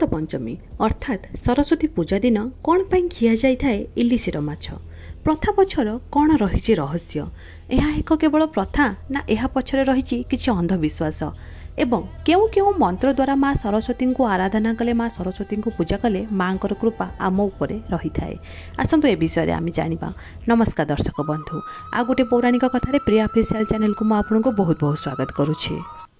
ବସନ୍ତ ପଞ୍ଚମୀ ଅର୍ଥାତ୍ ସରସ୍ଵତୀ ପୂଜା ଦିନ କ'ଣ ପାଇଁ ଖିଆଯାଇଥାଏ ଇଲିଶିର ମାଛ ପ୍ରଥା ପଛର କ'ଣ ରହିଛି ରହସ୍ୟ ଏହା ଏକ କେବଳ ପ୍ରଥା ନା ଏହା ପଛରେ ରହିଛି କିଛି ଅନ୍ଧବିଶ୍ୱାସ ଏବଂ କେଉଁ କେଉଁ ମନ୍ତ୍ର ଦ୍ୱାରା ମା ସରସ୍ୱତୀଙ୍କୁ ଆରାଧନା କଲେ ମା ସରସ୍ୱତୀଙ୍କୁ ପୂଜା କଲେ ମାଙ୍କର କୃପା ଆମ ଉପରେ ରହିଥାଏ ଆସନ୍ତୁ ଏ ବିଷୟରେ ଆମେ ଜାଣିବା ନମସ୍କାର ଦର୍ଶକ ବନ୍ଧୁ ଆଉ ଗୋଟେ ପୌରାଣିକ କଥାରେ ପ୍ରିୟ ଅଫିସିଆଲ୍ ଚ୍ୟାନେଲ୍କୁ ମୁଁ ଆପଣଙ୍କୁ ବହୁତ ବହୁତ ସ୍ୱାଗତ କରୁଛି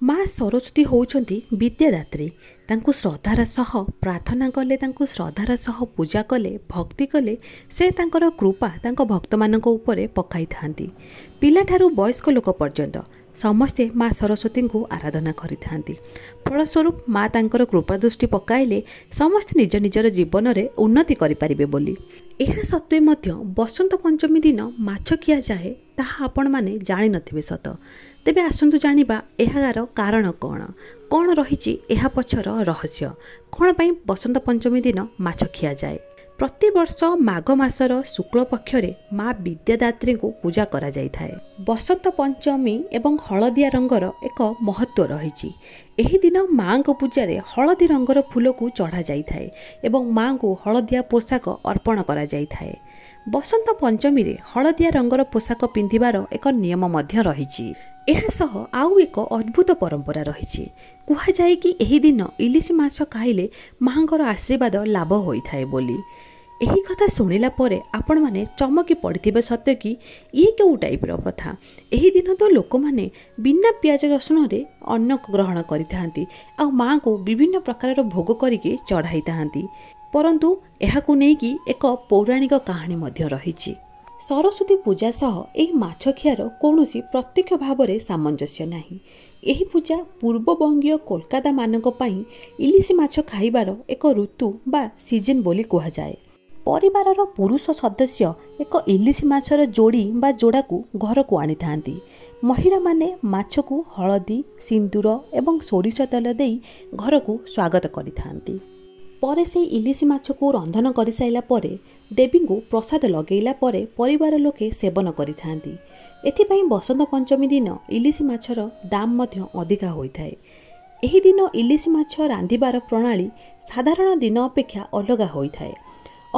ମା ସରସ୍ୱତୀ ହେଉଛନ୍ତି ବିଦ୍ୟାଦାତ୍ରୀ ତାଙ୍କୁ ଶ୍ରଦ୍ଧାର ସହ ପ୍ରାର୍ଥନା କଲେ ତାଙ୍କୁ ଶ୍ରଦ୍ଧାର ସହ ପୂଜା କଲେ ଭକ୍ତି କଲେ ସେ ତାଙ୍କର କୃପା ତାଙ୍କ ଭକ୍ତମାନଙ୍କ ଉପରେ ପକାଇଥାନ୍ତି ପିଲାଠାରୁ ବୟସ୍କ ଲୋକ ପର୍ଯ୍ୟନ୍ତ ସମସ୍ତେ ମା ସରସ୍ୱତୀଙ୍କୁ ଆରାଧନା କରିଥାନ୍ତି ଫଳସ୍ୱରୂପ ମା ତାଙ୍କର କୃପା ଦୃଷ୍ଟି ପକାଇଲେ ସମସ୍ତେ ନିଜ ନିଜର ଜୀବନରେ ଉନ୍ନତି କରିପାରିବେ ବୋଲି ଏହା ସତ୍ତ୍ୱେ ମଧ୍ୟ ବସନ୍ତ ପଞ୍ଚମୀ ଦିନ ମାଛ କିଆ ଯାହା ଆପଣମାନେ ଜାଣିନଥିବେ ସତ ତେବେ ଆସନ୍ତୁ ଜାଣିବା ଏହାର କାରଣ କ'ଣ କ'ଣ ରହିଛି ଏହା ପଛର ରହସ୍ୟ କ'ଣ ପାଇଁ ବସନ୍ତ ପଞ୍ଚମୀ ଦିନ ମାଛ ଖିଆଯାଏ ପ୍ରତିବର୍ଷ ମାଘ ମାସର ଶୁକ୍ଳ ପକ୍ଷରେ ମା ବିଦ୍ୟାଦାତ୍ରୀଙ୍କୁ ପୂଜା କରାଯାଇଥାଏ ବସନ୍ତ ପଞ୍ଚମୀ ଏବଂ ହଳଦିଆ ରଙ୍ଗର ଏକ ମହତ୍ଵ ରହିଛି ଏହି ଦିନ ମାଆଙ୍କ ପୂଜାରେ ହଳଦୀ ରଙ୍ଗର ଫୁଲକୁ ଚଢ଼ାଯାଇଥାଏ ଏବଂ ମାଆଙ୍କୁ ହଳଦିଆ ପୋଷାକ ଅର୍ପଣ କରାଯାଇଥାଏ ବସନ୍ତ ପଞ୍ଚମୀରେ ହଳଦିଆ ରଙ୍ଗର ପୋଷାକ ପିନ୍ଧିବାର ଏକ ନିୟମ ମଧ୍ୟ ରହିଛି ଏହାସହ ଆଉ ଏକ ଅଦ୍ଭୁତ ପରମ୍ପରା ରହିଛି କୁହାଯାଏ କି ଏହି ଦିନ ଇଲିଶି ମାଛ ଖାଇଲେ ମାଙ୍କର ଆଶୀର୍ବାଦ ଲାଭ ହୋଇଥାଏ ବୋଲି ଏହି କଥା ଶୁଣିଲା ପରେ ଆପଣମାନେ ଚମକି ପଡ଼ିଥିବେ ସତ୍ୟ କି ଇଏ କେଉଁ ଟାଇପ୍ର କଥା ଏହି ଦିନ ତ ଲୋକମାନେ ବିନା ପିଆଜ ରସୁଣରେ ଅନ୍ନ ଗ୍ରହଣ କରିଥାନ୍ତି ଆଉ ମାଆଙ୍କୁ ବିଭିନ୍ନ ପ୍ରକାରର ଭୋଗ କରିକି ଚଢ଼ାଇଥାନ୍ତି ପରନ୍ତୁ ଏହାକୁ ନେଇକି ଏକ ପୌରାଣିକ କାହାଣୀ ମଧ୍ୟ ରହିଛି ସରସ୍ୱତୀ ପୂଜା ସହ ଏହି ମାଛ ଖିଆର କୌଣସି ପ୍ରତ୍ୟକ୍ଷ ଭାବରେ ସାମଞ୍ଜସ୍ୟ ନାହିଁ ଏହି ପୂଜା ପୂର୍ବବଙ୍ଗୀୟ କୋଲକାତା ମାନଙ୍କ ପାଇଁ ଇଲିଶି ମାଛ ଖାଇବାର ଏକ ଋତୁ ବା ସିଜିନ୍ ବୋଲି କୁହାଯାଏ ପରିବାରର ପୁରୁଷ ସଦସ୍ୟ ଏକ ଇଲିଶି ମାଛର ଯୋଡ଼ି ବା ଯୋଡ଼ାକୁ ଘରକୁ ଆଣିଥାନ୍ତି ମହିଳାମାନେ ମାଛକୁ ହଳଦୀ ସିନ୍ଦୁର ଏବଂ ସୋରିଷ ତେଲ ଦେଇ ଘରକୁ ସ୍ୱାଗତ କରିଥାନ୍ତି ପରେ ସେଇ ଇଲିଶି ମାଛକୁ ରନ୍ଧନ କରିସାରିଲା ପରେ ଦେବୀଙ୍କୁ ପ୍ରସାଦ ଲଗାଇଲା ପରେ ପରିବାର ଲୋକେ ସେବନ କରିଥାନ୍ତି ଏଥିପାଇଁ ବସନ୍ତ ପଞ୍ଚମୀ ଦିନ ଇଲିଶି ମାଛର ଦାମ ମଧ୍ୟ ଅଧିକା ହୋଇଥାଏ ଏହି ଦିନ ଇଲିଶି ମାଛ ରାନ୍ଧିବାର ପ୍ରଣାଳୀ ସାଧାରଣ ଦିନ ଅପେକ୍ଷା ଅଲଗା ହୋଇଥାଏ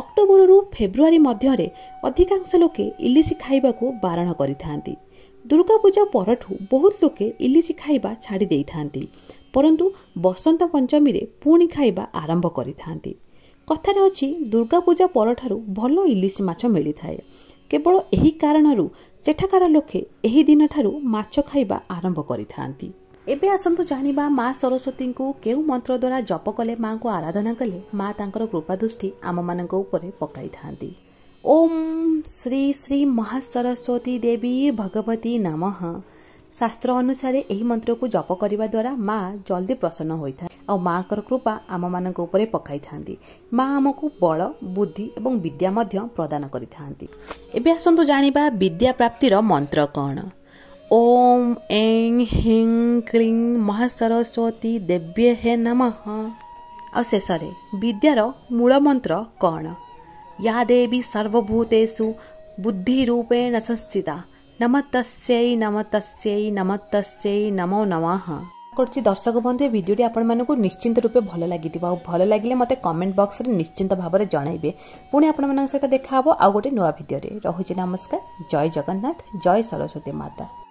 ଅକ୍ଟୋବରରୁ ଫେବୃଆରୀ ମଧ୍ୟରେ ଅଧିକାଂଶ ଲୋକେ ଇଲିଶି ଖାଇବାକୁ ବାରଣ କରିଥାନ୍ତି ଦୁର୍ଗା ପୂଜା ପରଠୁ ବହୁତ ଲୋକେ ଇଲିଶି ଖାଇବା ଛାଡ଼ି ଦେଇଥାନ୍ତି ପରନ୍ତୁ ବସନ୍ତ ପଞ୍ଚମୀରେ ପୁଣି ଖାଇବା ଆରମ୍ଭ କରିଥାନ୍ତି କଥାରେ ଅଛି ଦୁର୍ଗାପୂଜା ପରଠାରୁ ଭଲ ଇଲିଶ ମାଛ ମିଳିଥାଏ କେବଳ ଏହି କାରଣରୁ ସେଠାକାର ଲୋକେ ଏହି ଦିନଠାରୁ ମାଛ ଖାଇବା ଆରମ୍ଭ କରିଥାନ୍ତି ଏବେ ଆସନ୍ତୁ ଜାଣିବା ମା ସରସ୍ୱତୀଙ୍କୁ କେଉଁ ମନ୍ତ୍ର ଦ୍ୱାରା ଜପ କଲେ ମାଙ୍କୁ ଆରାଧନା କଲେ ମା ତାଙ୍କର କୃପା ଦୃଷ୍ଟି ଆମମାନଙ୍କ ଉପରେ ପକାଇଥାନ୍ତି ଓମ୍ ଶ୍ରୀ ଶ୍ରୀ ମହାସରସ୍ୱତୀ ଦେବୀ ଭଗବତୀ ନମଃ ଶାସ୍ତ୍ର ଅନୁସାରେ ଏହି ମନ୍ତ୍ରକୁ ଜପ କରିବା ଦ୍ୱାରା ମା ଜଲ୍ଦି ପ୍ରସନ୍ନ ହୋଇଥାଏ ଆଉ ମାଙ୍କର କୃପା ଆମମାନଙ୍କ ଉପରେ ପକାଇଥାନ୍ତି ମା ଆମକୁ ବଳ ବୁଦ୍ଧି ଏବଂ ବିଦ୍ୟା ମଧ୍ୟ ପ୍ରଦାନ କରିଥାନ୍ତି ଏବେ ଆସନ୍ତୁ ଜାଣିବା ବିଦ୍ୟା ପ୍ରାପ୍ତିର ମନ୍ତ୍ର କ'ଣ ଓମ୍ ଏଂ ହିଂ କ୍ଲିଂ ମହାସରସ୍ୱତୀ ଦେବ୍ୟ ହେ ନମ ଆଉ ଶେଷରେ ବିଦ୍ୟାର ମୂଳ ମନ୍ତ୍ର କ'ଣ ୟା ଦେବୀ ସର୍ବଭୂତେଷୁ ବୁଦ୍ଧି ରୂପେଣ ସଂସ୍ଥିତା নমতস্যই নমতস্যই নমতস্যই নমো নমঃ করছি দর্শক বন্ধু এই ভিডিওটি আপনার নিশ্চিন্ত রূপে ভাল লাগিথিব আর ভাল লাগিলে মতো কমেন্ট বক্সরে নিশ্চিন্ত ভাবে জনাইবে পুঁ আপনার সহ দেখা হব আউ গোটে নূয়া ভিডিওরে রহুছি নমস্কার জয় জগন্নাথ জয় সরস্বতী মাতা